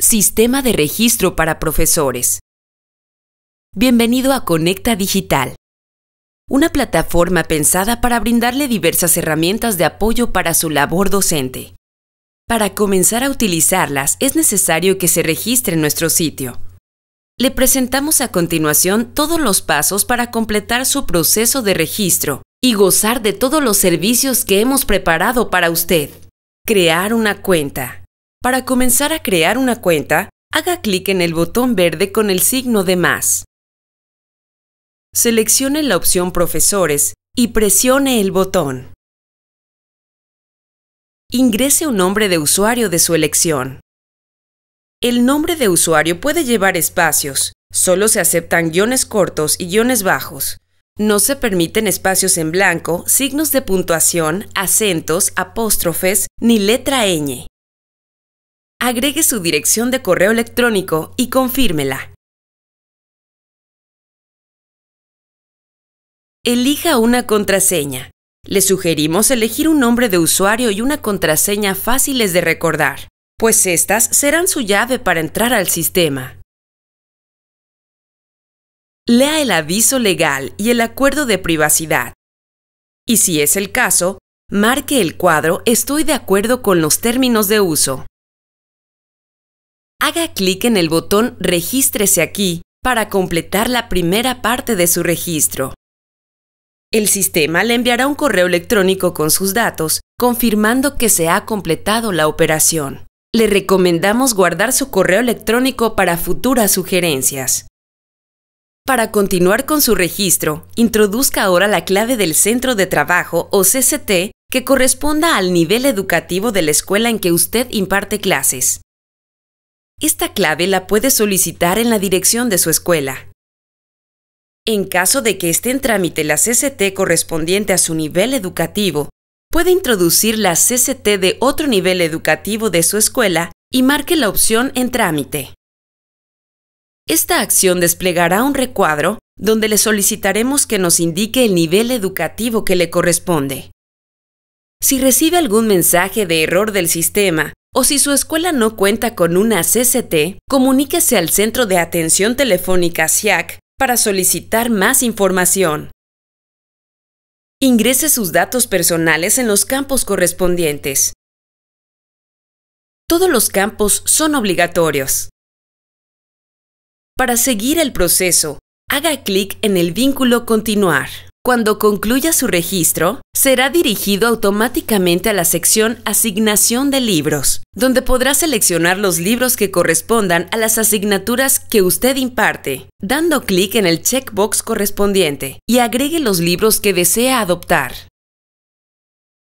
Sistema de Registro para Profesores. Bienvenido a Conecta Digital, una plataforma pensada para brindarle diversas herramientas de apoyo para su labor docente. Para comenzar a utilizarlas es necesario que se registre en nuestro sitio. Le presentamos a continuación todos los pasos para completar su proceso de registro y gozar de todos los servicios que hemos preparado para usted. Crear una cuenta para comenzar a crear una cuenta, haga clic en el botón verde con el signo de más. Seleccione la opción Profesores y presione el botón. Ingrese un nombre de usuario de su elección. El nombre de usuario puede llevar espacios, solo se aceptan guiones cortos y guiones bajos. No se permiten espacios en blanco, signos de puntuación, acentos, apóstrofes ni letra ñ agregue su dirección de correo electrónico y confírmela. Elija una contraseña. Le sugerimos elegir un nombre de usuario y una contraseña fáciles de recordar, pues estas serán su llave para entrar al sistema. Lea el aviso legal y el acuerdo de privacidad. Y si es el caso, marque el cuadro Estoy de acuerdo con los términos de uso haga clic en el botón Regístrese aquí para completar la primera parte de su registro. El sistema le enviará un correo electrónico con sus datos, confirmando que se ha completado la operación. Le recomendamos guardar su correo electrónico para futuras sugerencias. Para continuar con su registro, introduzca ahora la clave del Centro de Trabajo o CCT que corresponda al nivel educativo de la escuela en que usted imparte clases. Esta clave la puede solicitar en la dirección de su escuela. En caso de que esté en trámite la CCT correspondiente a su nivel educativo, puede introducir la CCT de otro nivel educativo de su escuela y marque la opción en trámite. Esta acción desplegará un recuadro donde le solicitaremos que nos indique el nivel educativo que le corresponde. Si recibe algún mensaje de error del sistema o si su escuela no cuenta con una CCT, comuníquese al Centro de Atención Telefónica SIAC para solicitar más información. Ingrese sus datos personales en los campos correspondientes. Todos los campos son obligatorios. Para seguir el proceso, haga clic en el vínculo Continuar. Cuando concluya su registro, será dirigido automáticamente a la sección Asignación de libros, donde podrá seleccionar los libros que correspondan a las asignaturas que usted imparte, dando clic en el checkbox correspondiente y agregue los libros que desea adoptar.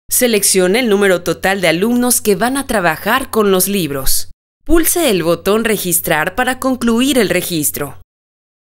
Seleccione el número total de alumnos que van a trabajar con los libros. Pulse el botón Registrar para concluir el registro.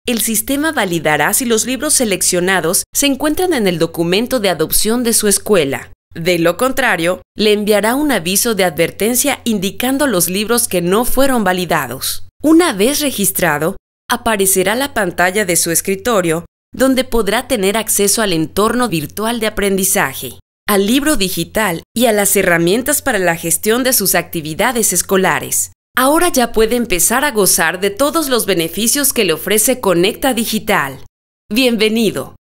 El sistema validará si los libros seleccionados se encuentran en el documento de adopción de su escuela. De lo contrario, le enviará un aviso de advertencia indicando los libros que no fueron validados. Una vez registrado, aparecerá la pantalla de su escritorio donde podrá tener acceso al entorno virtual de aprendizaje, al libro digital y a las herramientas para la gestión de sus actividades escolares. Ahora ya puede empezar a gozar de todos los beneficios que le ofrece Conecta Digital. Bienvenido.